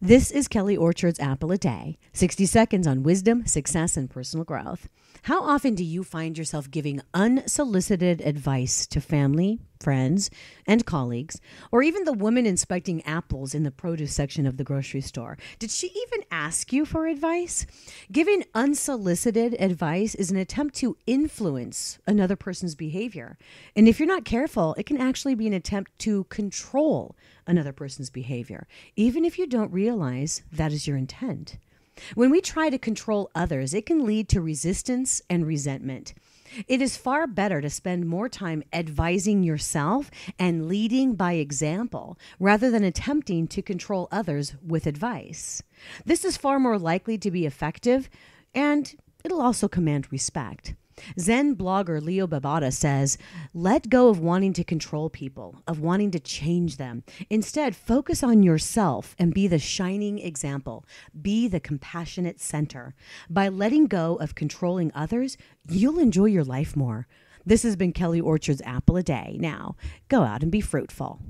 This is Kelly Orchard's Apple a Day 60 seconds on wisdom, success, and personal growth. How often do you find yourself giving unsolicited advice to family, friends, and colleagues, or even the woman inspecting apples in the produce section of the grocery store? Did she even ask you for advice? Giving unsolicited advice is an attempt to influence another person's behavior. And if you're not careful, it can actually be an attempt to control another person's behavior, even if you don't realize that is your intent. When we try to control others, it can lead to resistance and resentment. It is far better to spend more time advising yourself and leading by example rather than attempting to control others with advice. This is far more likely to be effective and it'll also command respect. Zen blogger Leo Babata says, let go of wanting to control people, of wanting to change them. Instead, focus on yourself and be the shining example. Be the compassionate center. By letting go of controlling others, you'll enjoy your life more. This has been Kelly Orchard's Apple a Day. Now, go out and be fruitful.